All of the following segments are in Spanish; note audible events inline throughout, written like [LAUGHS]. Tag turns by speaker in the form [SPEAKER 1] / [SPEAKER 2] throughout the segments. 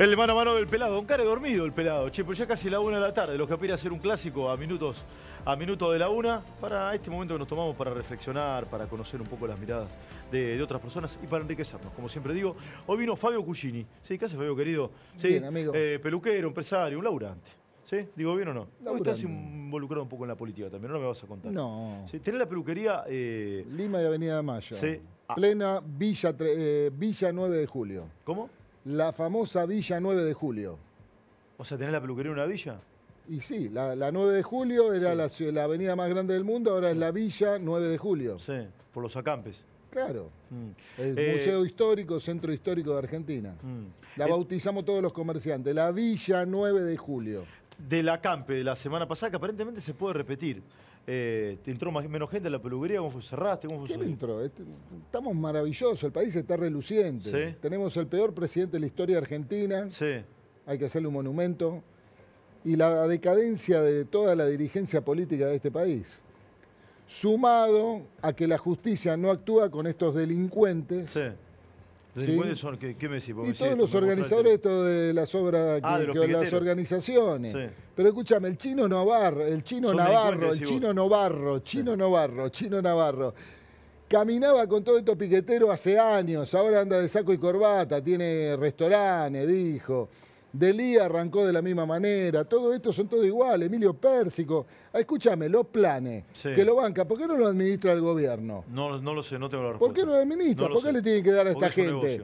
[SPEAKER 1] El mano a mano del pelado, un cara dormido el pelado. Che, pues ya casi la una de la tarde, lo que apira hacer un clásico a minutos, a minutos de la una, para este momento que nos tomamos para reflexionar, para conocer un poco las miradas de, otras personas y para enriquecernos. Como siempre digo, hoy vino Fabio Cugini. ¿Sí? ¿Qué hace Fabio, querido? bien, amigo. Eh, peluquero, empresario, un laburante. ¿Sí? ¿Digo bien o no? Hoy estás involucrado un poco en la política también, no me vas a contar. No. ¿Sí? Tenés
[SPEAKER 2] la peluquería... Eh, Lima y Avenida Mayo. Sí. Ah. Plena Villa, eh, Villa 9 de Julio. ¿Cómo? la famosa Villa 9 de Julio. O sea, ¿tenés la peluquería en una villa? Y sí, la, 9 de Julio era la, avenida más grande del mundo, ahora es la Villa 9 de Julio. Sí, por
[SPEAKER 1] los acampes. Claro. Mm. El eh, Museo
[SPEAKER 2] Histórico, Centro Histórico de Argentina. Mm. La eh, bautizamos todos los comerciantes, la Villa 9 de Julio.
[SPEAKER 1] Del acampe de la semana pasada, que aparentemente se puede repetir. Eh, entró menos gente a la peluquería? ¿Cómo fue? ¿Cómo fue? Este,
[SPEAKER 2] estamos maravillosos, el país está reluciente. Tenemos el peor presidente de la historia argentina. Sí. Hay que hacerle un monumento. Y la decadencia de toda la dirigencia política de este país. Sumado a que la justicia no actúa con estos delincuentes. Sí ¿Qué,
[SPEAKER 1] me decís? Y todos los organizadores
[SPEAKER 2] esto de las obras, ah, las organizaciones. Pero escúchame, el chino Navarro, el chino Navarro, el chino Navarro, chino Navarro, chino Navarro. Caminaba con todo esto piquetero hace años, ahora anda de saco y corbata, tiene restaurantes, dijo. Delía arrancó de la misma manera. Todo esto son todo igual. Emilio Pérsico. Ah, escúchame, los planes que lo banca. ¿Por qué no lo administra el gobierno?
[SPEAKER 1] No, lo sé, no tengo la respuesta. ¿Por qué
[SPEAKER 2] no lo administra? ¿Por qué le tiene que dar a esta gente?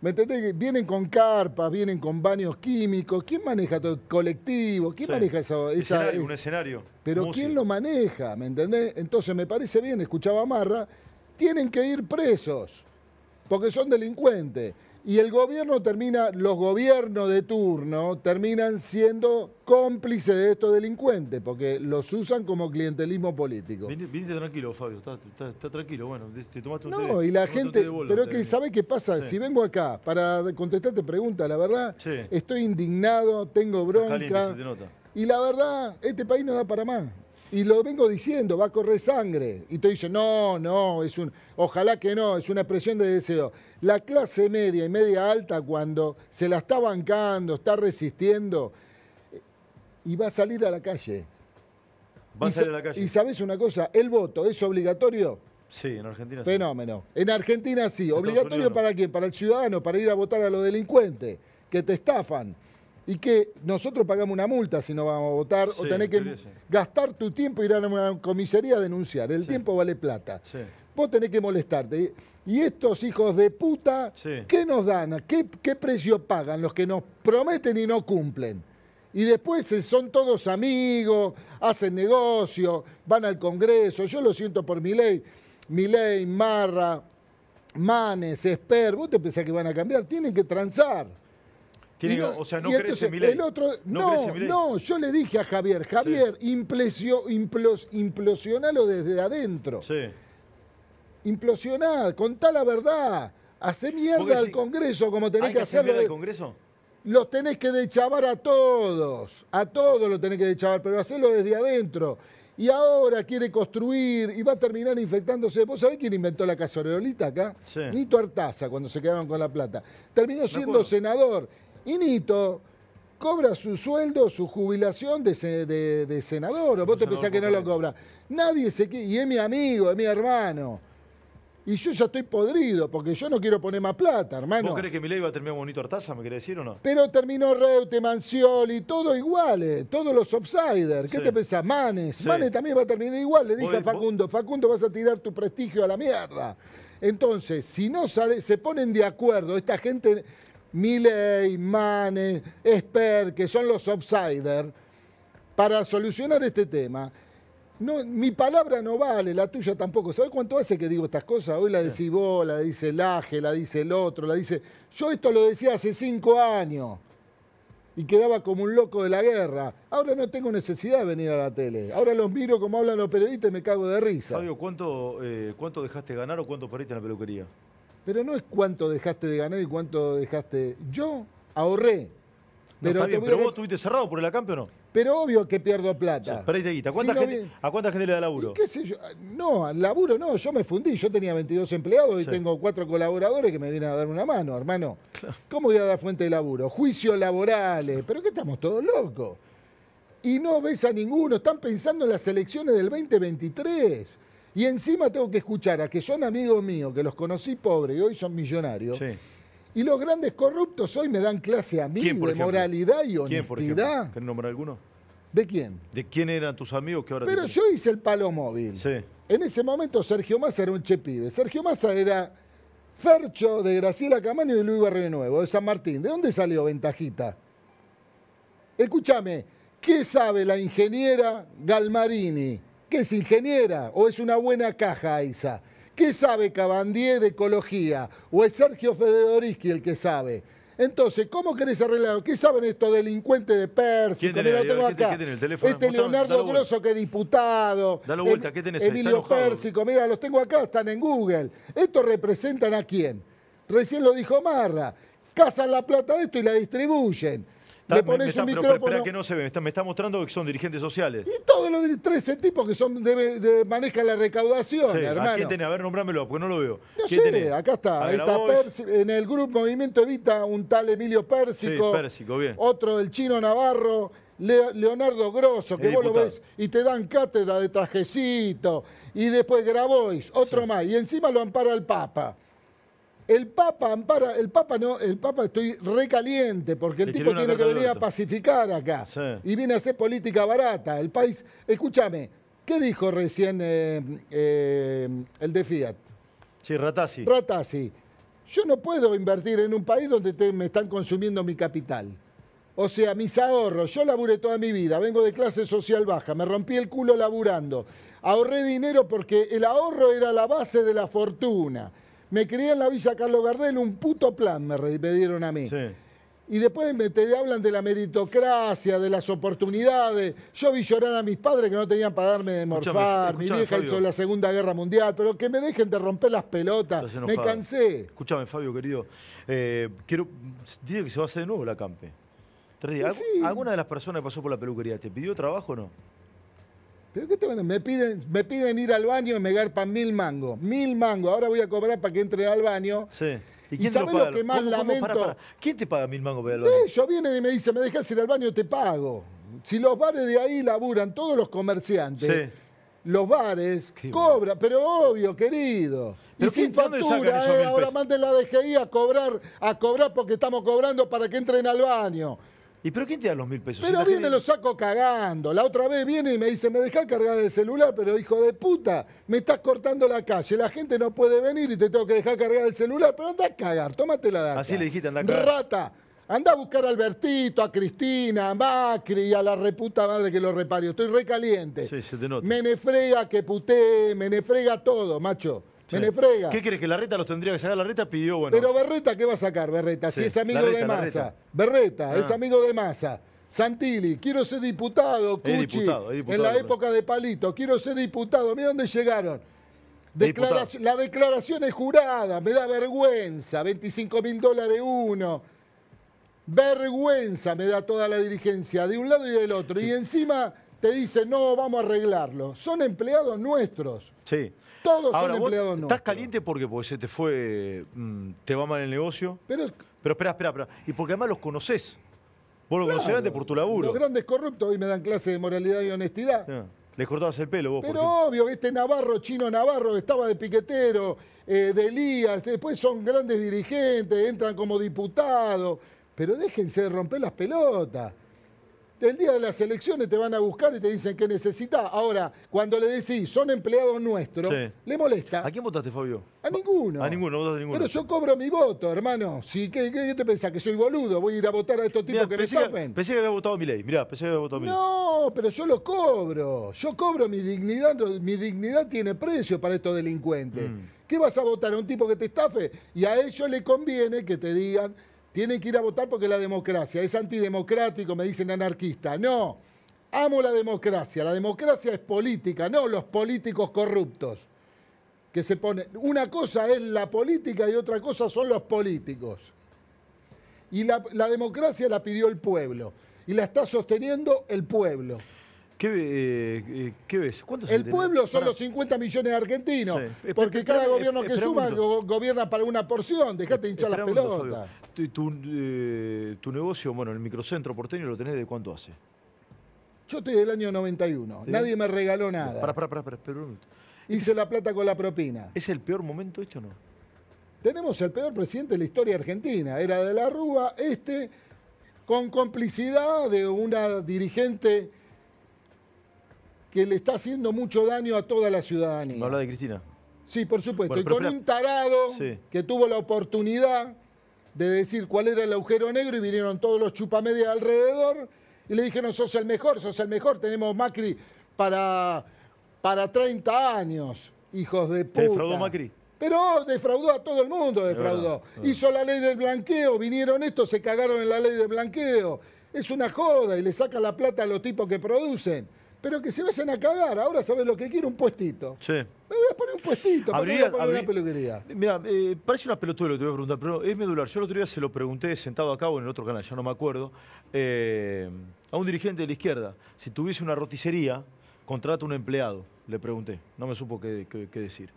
[SPEAKER 2] ¿Me entendés? Vienen con carpas, vienen con baños químicos. ¿Quién maneja todo el colectivo? ¿Quién maneja eso? Esa, un escenario. Pero ¿quién lo maneja? ¿Me entendés? Entonces me parece bien, escuchaba Amarra, Marra, tienen que ir presos porque son delincuentes. Y el gobierno termina, los gobiernos de turno terminan siendo cómplices de estos delincuentes, porque los usan como clientelismo político.
[SPEAKER 1] Viniste tranquilo, Fabio, está, tranquilo, bueno, te tomaste un No, y la gente, pero es que, ¿sabes qué pasa? Si
[SPEAKER 2] vengo acá para contestarte preguntas, la verdad, estoy indignado, tengo bronca. Y la verdad, este país no da para más. Y lo vengo diciendo, va a correr sangre. Y te dice, no, no, es un, ojalá que no, es una expresión de deseo. La clase media y media alta, cuando se la está bancando, está resistiendo, y va a salir a la calle. Va a salir a la calle. Y sabes una cosa, el voto es obligatorio.
[SPEAKER 1] Sí, en Argentina sí.
[SPEAKER 2] Fenómeno. En Argentina sí. ¿Obligatorio para quién? Para el ciudadano, para ir a votar a los delincuentes, que te estafan y que nosotros pagamos una multa si no vamos a votar o tenés que gastar tu tiempo ir a una comisaría a denunciar. El tiempo vale plata. Vos tenés que molestarte. Y estos hijos de puta, ¿qué nos dan? ¿Qué, ¿Qué precio pagan los que nos prometen y no cumplen? Y después son todos amigos, hacen negocio, van al Congreso. Yo lo siento por mi ley. Mi ley, Marra, Manes, Esper, vos te pensás que van a cambiar, tienen que transar
[SPEAKER 1] o sea, no crece no, no,
[SPEAKER 2] yo le dije a Javier, Javier, implosionalo desde adentro. Sí. Implosionar, contá la verdad. Hacé mierda al Congreso como tenés que, hacerlo. mierda al Congreso? Los tenés que dechavar a todos, a todos los tenés que dechavar, pero hacelo desde adentro. Y ahora quiere construir y va a terminar infectándose. ¿Vos sabés quién inventó la cazoreolita acá? Sí. Nito Artaza, cuando se quedaron con la plata. Terminó siendo senador y Nito cobra su sueldo, su jubilación de, senador. vos te pensás que no lo cobra. Nadie se quiere. Y es mi amigo, es mi hermano. Y yo ya estoy podrido, porque yo no quiero poner más plata, hermano. ¿Vos
[SPEAKER 1] crees que ley va a terminar bonito Artaza, me querés decir o no?
[SPEAKER 2] Pero terminó Reute, Mancioli, todo igual. Eh, todos los offsiders. ¿Qué te pensás? Manes. Manes también va a terminar igual, le dije a Facundo. Facundo, vas a tirar tu prestigio a la mierda. Entonces, si no se ponen de acuerdo, esta gente Miley, Mane, Esper, que son los outsiders, para solucionar este tema, no, mi palabra no vale, la tuya tampoco. ¿Sabes cuánto hace que digo estas cosas? Hoy la decís vos, la dice el Aje, la dice el otro, la dice. Yo esto lo decía hace cinco años y quedaba como un loco de la guerra. Ahora no tengo necesidad de venir a la tele. Ahora los miro como hablan los periodistas y me cago de risa. Fabio,
[SPEAKER 1] ¿cuánto, eh, cuánto dejaste ganar o cuánto perdiste en la peluquería?
[SPEAKER 2] Pero no es cuánto dejaste de ganar y cuánto dejaste. Yo ahorré. pero, está pero vos
[SPEAKER 1] estuviste cerrado por el acampe o no?
[SPEAKER 2] Pero obvio que pierdo plata. ¿A, cuánta
[SPEAKER 1] gente, le da laburo?
[SPEAKER 2] no al No, laburo no, yo me fundí. Yo tenía 22 empleados y tengo cuatro colaboradores que me vienen a dar una mano, hermano. ¿Cómo voy a dar fuente de laburo? Juicios laborales. ¿Pero qué estamos todos locos? Y no ves a ninguno. Están pensando en las elecciones del 2023. Y encima tengo que escuchar a que son amigos míos, que los conocí pobres y hoy son millonarios. Y los grandes corruptos hoy me dan clase a mí de moralidad y honestidad. ¿Quién,
[SPEAKER 1] por nombrar alguno? ¿De quién? ¿De quién eran tus amigos que ahora Pero yo
[SPEAKER 2] hice el palo móvil. Sí. En ese momento Sergio Massa era un chepibe. Sergio Massa era Fercho de Graciela Camano y de Luis Barrio Nuevo, de San Martín. ¿De dónde salió Ventajita? Escúchame, ¿qué sabe la ingeniera Galmarini que es ingeniera o es una buena caja esa. ¿Qué sabe Cabandier de ecología? ¿O es Sergio Federici el que sabe? Entonces, ¿cómo querés arreglarlo? ¿Qué saben estos delincuentes de Persia? ¿Quién tiene, el teléfono? Este Leonardo Grosso, que es diputado. Dale vuelta, ¿qué tenés? Emilio Pérsico, mira, los tengo acá, están en Google. ¿Estos representan a quién? Recién lo dijo Marra. Cazan la plata de esto y la distribuyen que
[SPEAKER 1] no se ve, me está, mostrando que son dirigentes sociales. Y
[SPEAKER 2] todos los 13 tipos que son manejan la recaudación, hermano. ¿a, quién
[SPEAKER 1] a ver, nombrámelo, porque no lo veo. No sé, acá está.
[SPEAKER 2] en el grupo Movimiento Evita, un tal Emilio Pérsico. bien. Otro, el chino Navarro. Leonardo Grosso, que vos lo ves y te dan cátedra de trajecito, y después Grabois, otro más, y encima lo ampara el Papa. El Papa ampara, el Papa no, el Papa estoy recaliente porque el tipo tiene que venir a pacificar acá y viene a hacer política barata. El país, escúchame, ¿qué dijo recién eh, eh, el de Fiat? Sí, Ratazzi. Ratazzi. Yo no puedo invertir en un país donde me están consumiendo mi capital. O sea, mis ahorros, yo laburé toda mi vida, vengo de clase social baja, me rompí el culo laburando. Ahorré dinero porque el ahorro era la base de la fortuna. Me crié en la Villa Carlos Gardel, un puto plan me dieron a mí. Sí. Y después me te hablan de la meritocracia, de las oportunidades. Yo vi llorar a mis padres que no tenían para darme de morfar. Mi vieja hizo la Segunda Guerra Mundial. Pero que me dejen de romper las pelotas. Me cansé.
[SPEAKER 1] Escúchame, Fabio, querido. Eh, quiero, dile que se va a hacer de nuevo la campe. Tres días. ¿Alguna de las personas que pasó por la
[SPEAKER 2] peluquería te pidió trabajo o no? me, piden, me piden ir al baño y me garpan mil mangos. Mil mangos. Ahora voy a cobrar para que entre al baño. ¿Y, quién lo, que más lamento?
[SPEAKER 1] ¿Quién te paga mil mangos Ellos vienen
[SPEAKER 2] yo viene y me dice, me dejas ir al baño, te pago. Si los bares de ahí laburan, todos los comerciantes, los bares cobran, pero obvio, querido. y sin factura, ¿eh? ahora manden la DGI a cobrar, a cobrar porque estamos cobrando para que entren al baño. ¿Y pero quién te da los mil pesos? Pero viene, lo saco cagando. La otra vez viene y me dice, me dejá cargar el celular, pero hijo de puta, me estás cortando la calle. La gente no puede venir y te tengo que dejar cargar el celular, pero anda a cagar, tómate la Así le dijiste, anda a cagar. Rata. Anda a buscar a Albertito, a Cristina, a Macri y a la reputa madre que lo reparió. Estoy recaliente. Sí, se te nota. Me nefrega que puté, me nefrega todo, macho. ¿Qué crees? Que
[SPEAKER 1] la reta los tendría que sacar. La reta pidió, bueno. Pero
[SPEAKER 2] Berreta, ¿qué va a sacar Berreta? si es amigo de Massa. Berreta, ah. es amigo de Massa. Santilli, quiero ser diputado, Cuchi, diputado, en la época de Palito, quiero ser diputado, mira dónde llegaron. Declaración, la declaración es jurada, me da vergüenza, 25 mil dólares uno. Vergüenza me da toda la dirigencia, de un lado y del otro. Y encima te dice no, vamos a arreglarlo. Son empleados nuestros. Sí. Todos son empleados nuestros.
[SPEAKER 1] Estás caliente porque, porque se te fue, mm, te va mal el negocio. Pero, pero espera, espera, Y porque además los conoces. Vos los conocés por tu laburo. Los
[SPEAKER 2] grandes corruptos hoy me dan clase de moralidad y honestidad. Ah, les cortabas el pelo vos. Pero obvio, este Navarro, chino Navarro, estaba de piquetero, eh, de Elías, después son grandes dirigentes, entran como diputados. Pero déjense de romper las pelotas. El día de las elecciones te van a buscar y te dicen qué necesitas. Ahora, cuando le decís, son empleados nuestros, le molesta. ¿A quién votaste, Fabio? A ninguno. A ninguno, votaste a ninguno. Pero yo cobro mi voto, hermano. ¿qué, te pensás? ¿Que soy boludo? ¿Voy a ir a votar a estos tipos que me estafen?
[SPEAKER 1] Pensé que había votado mi ley. Mirá, pensé que había votado mi
[SPEAKER 2] ley. No, pero yo lo cobro. Yo cobro mi dignidad. Mi dignidad tiene precio para estos delincuentes. Mm. ¿Qué vas a votar? ¿A un tipo que te estafe? Y a ellos le conviene que te digan tienen que ir a votar porque la democracia es antidemocrático, me dicen anarquista. No, amo la democracia, la democracia es política, no los políticos corruptos que se ponen. Una cosa es la política y otra cosa son los políticos. Y la, la democracia la pidió el pueblo y la está sosteniendo el pueblo. Eh, eh, ¿Qué, ves? ¿Cuántos el pueblo son los 50 millones de argentinos, porque cada gobierno que suma gobierna para una porción, dejate hinchar las pelotas.
[SPEAKER 1] Eh, tu, negocio, bueno, el microcentro porteño lo tenés de cuánto hace?
[SPEAKER 2] Yo estoy del año 91, nadie me regaló nada. Para, para, para, un Hice la plata con la propina. ¿Es el peor momento esto o no? Tenemos el peor presidente de la historia argentina. Era de la Rúa, este, con complicidad de una dirigente que le está haciendo mucho daño a toda la ciudadanía. ¿No habla de Cristina? Sí, por supuesto. y con un tarado que tuvo la oportunidad de decir cuál era el agujero negro y vinieron todos los chupamedias alrededor y le dijeron, sos el mejor, sos el mejor, tenemos Macri para, para 30 años, hijos de puta. defraudó Macri? Pero defraudó a todo el mundo, defraudó. Hizo la ley del blanqueo, vinieron estos, se cagaron en la ley del blanqueo. Es una joda y le saca la plata a los tipos que producen pero que se vayan a cagar. Ahora sabes lo que quiero, un puestito. Sí. Me voy a poner un puestito, Me voy a poner una peluquería.
[SPEAKER 1] Mira, eh, parece una pelotuda lo que te voy a preguntar, pero es medular. Yo el otro día se lo pregunté sentado acá o en el otro canal, ya no me acuerdo, eh, a un dirigente de la izquierda. Si tuviese una roticería, contrata un empleado, le pregunté. No me supo qué, qué
[SPEAKER 2] decir.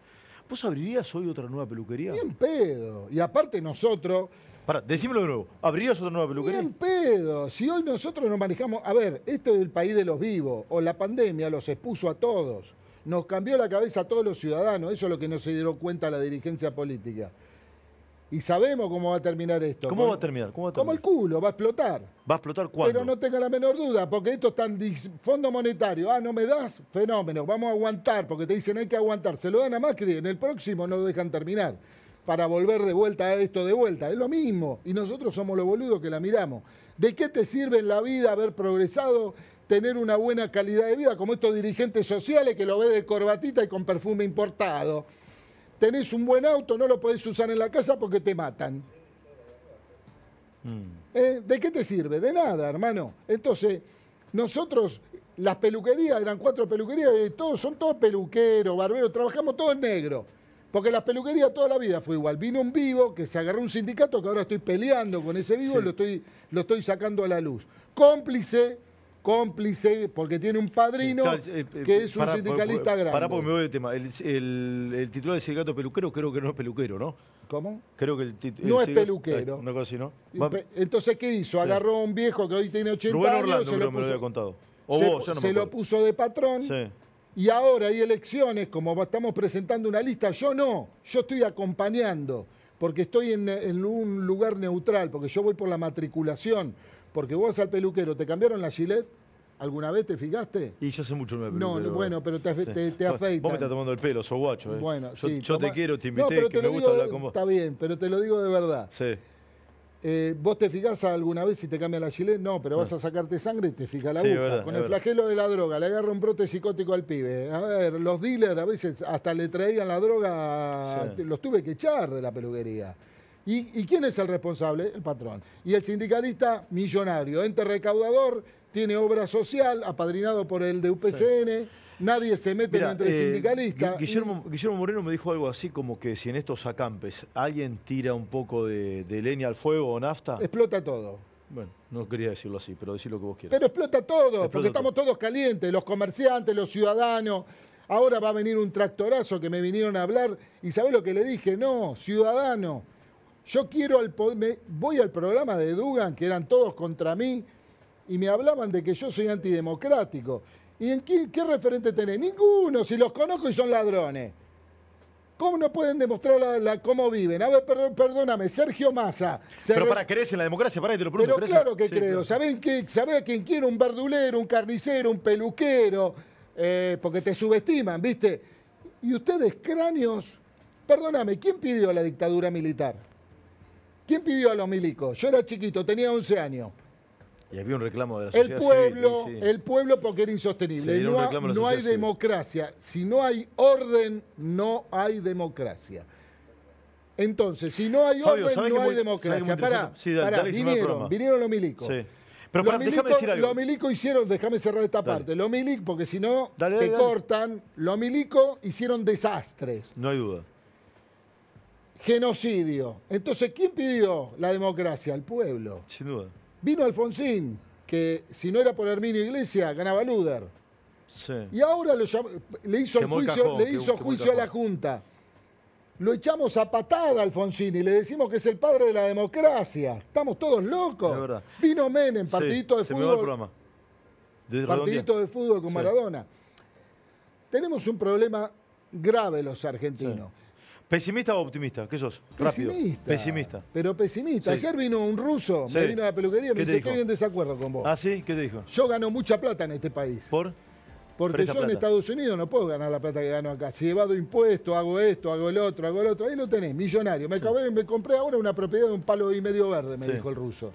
[SPEAKER 2] ¿Vos abrirías hoy otra nueva peluquería? Bien pedo. Y aparte nosotros... para, decímelo de nuevo. ¿Abrirías otra nueva peluquería? Bien pedo. Si hoy nosotros nos manejamos... A ver, esto es el país de los vivos. O la pandemia los expuso a todos. Nos cambió la cabeza a todos los ciudadanos. Eso es lo que no se dieron cuenta la dirigencia política. Y sabemos cómo va a terminar esto. ¿Cómo va a terminar? ¿Cómo Como el culo, va a explotar. ¿Va a explotar cuándo? Pero no tenga la menor duda, porque esto es tan... Fondo monetario, ah, no me das, fenómeno, vamos a aguantar, porque te dicen hay que aguantar. Se lo dan a Macri, en el próximo no lo dejan terminar para volver de vuelta a esto de vuelta. Es lo mismo. Y nosotros somos los boludos que la miramos. ¿De qué te sirve en la vida haber progresado, tener una buena calidad de vida, como estos dirigentes sociales que lo ve de corbatita y con perfume importado? tenés un buen auto, no lo podés usar en la casa porque te matan. Mm. Eh, ¿De qué te sirve? De nada, hermano. Entonces, nosotros, las peluquerías, eran cuatro peluquerías, y todos, son todos peluqueros, barberos, trabajamos todos en negro. Porque las peluquerías toda la vida fue igual. Vino un vivo que se agarró un sindicato que ahora estoy peleando con ese vivo y lo estoy, lo estoy sacando a la luz. Cómplice cómplice, porque tiene un padrino eh, eh, que es un sindicalista grande. Pará porque me
[SPEAKER 1] voy del tema. El, titular del sindicato peluquero creo que no es peluquero, ¿no? ¿Cómo? Creo que el, No es peluquero. Una cosa
[SPEAKER 2] así, Entonces, ¿qué hizo? Agarró a un viejo que hoy tiene 80 años. se lo puso, me lo había contado. O se, lo puso de patrón. Y ahora hay elecciones, como estamos presentando una lista, yo no, yo estoy acompañando, porque estoy en un lugar neutral, porque yo voy por la matriculación porque vos al peluquero, ¿te cambiaron la gilet? ¿Alguna vez te fijaste?
[SPEAKER 1] Y yo sé mucho no No, bueno, pero te, afeitas. Vos me estás tomando el pelo, sos guacho. Eh. Bueno, yo, te quiero, te invité, que me gusta hablar con vos. Está
[SPEAKER 2] bien, pero te lo digo de verdad. Sí. Eh, ¿Vos te fijás alguna vez si te cambian la gilet? No, pero vas a sacarte sangre y te fija la aguja. con el flagelo de la droga, le agarra un brote psicótico al pibe. A ver, los dealers a veces hasta le traían la droga, los tuve que echar de la peluquería. ¿Y, quién es el responsable? El patrón. Y el sindicalista, millonario, ente recaudador, tiene obra social, apadrinado por el de UPCN. Nadie se mete Mira, entre el eh, sindicalista. Guillermo,
[SPEAKER 1] Moreno me dijo algo así como que si en estos acampes alguien tira un poco de, leña al fuego o nafta.
[SPEAKER 2] Explota todo.
[SPEAKER 1] Bueno, no quería decirlo así, pero decir lo que vos quieras. Pero
[SPEAKER 2] explota todo, porque estamos todos calientes, los comerciantes, los ciudadanos. Ahora va a venir un tractorazo que me vinieron a hablar y ¿sabés lo que le dije? No, ciudadano yo quiero al me, voy al programa de Dugan, que eran todos contra mí, y me hablaban de que yo soy antidemocrático. ¿Y en qué, referente tenés? Ninguno, si los conozco y son ladrones. ¿Cómo no pueden demostrar la, cómo viven? A ver, perdóname, Sergio Massa. pero para,
[SPEAKER 1] crecer en la democracia? Para, te lo pregunto. Pero claro que creo. saben
[SPEAKER 2] ¿Sabés, a quién quiere? Un verdulero, un carnicero, un peluquero. Eh, porque te subestiman, ¿viste? Y ustedes, cráneos, perdóname, ¿quién pidió la dictadura militar? ¿Quién pidió a los milicos? Yo era chiquito, tenía 11 años.
[SPEAKER 1] Y había un reclamo de la sociedad El pueblo, el
[SPEAKER 2] pueblo porque era insostenible. no, hay democracia. Si no hay orden, no hay democracia. Entonces, si no hay orden, no hay democracia. Pará, vinieron, vinieron los milicos. Pero para, los, decir los milicos hicieron, déjame cerrar esta parte, los milicos, porque si no te cortan, los Milico hicieron desastres. No hay duda genocidio. Entonces, ¿quién pidió la democracia? Al pueblo. Sin duda. Vino Alfonsín, que si no era por Herminio Iglesias, ganaba Luder. Sí. Y ahora le hizo, juicio, le hizo juicio a la Junta. Lo echamos a patada a Alfonsín y le decimos que es el padre de la democracia. Estamos todos locos. Verdad. Vino Menem, partidito de fútbol.
[SPEAKER 1] partidito de
[SPEAKER 2] fútbol con Maradona. Tenemos un problema grave los argentinos.
[SPEAKER 1] ¿Pesimista o optimista? ¿Qué sos? Rápido. Pesimista. Pesimista.
[SPEAKER 2] Pero pesimista. Ayer vino un ruso, me vino a la peluquería y me dice, estoy en desacuerdo con vos. ¿Ah,
[SPEAKER 1] sí? ¿Qué te dijo?
[SPEAKER 2] Yo gano mucha plata en este país. ¿Por? Porque yo en Estados Unidos no puedo ganar la plata que gano acá. Si llevado impuestos, hago esto, hago el otro, hago el otro. Ahí lo tenés, millonario. Me, me compré ahora una propiedad de un palo y medio verde, me dijo el ruso.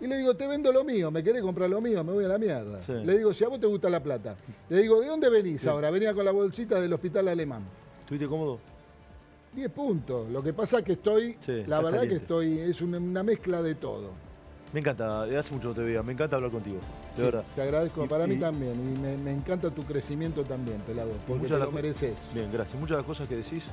[SPEAKER 2] Y le digo, te vendo lo mío, me querés comprar lo mío, me voy a la mierda. Le digo, si a vos te gusta la plata. Le digo, ¿de dónde venís ahora? Venía con la bolsita del hospital alemán. ¿Estuviste cómodo? 10 puntos. Lo que pasa es que estoy, la verdad que estoy, es una mezcla de todo.
[SPEAKER 1] Me encanta, eh, hace mucho no te veía, me encanta hablar contigo, de verdad. Te
[SPEAKER 2] agradezco, para mí también, y me, encanta tu crecimiento también, pelado, porque te lo
[SPEAKER 1] mereces. Bien, gracias. Muchas de las cosas que decís,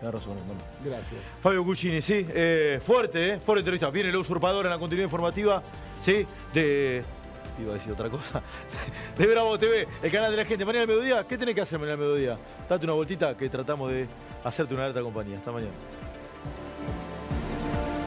[SPEAKER 1] razón, Gracias. Fabio Cuccini, sí, eh, fuerte, eh, fuerte entrevista. Viene el usurpador en la continuidad informativa, sí, de iba a decir otra cosa. [LAUGHS] De Bravo TV, el canal de la gente. Mañana al mediodía, ¿qué tenés que hacer mañana al mediodía? Date una vueltita que tratamos de hacerte una alta compañía. Hasta mañana.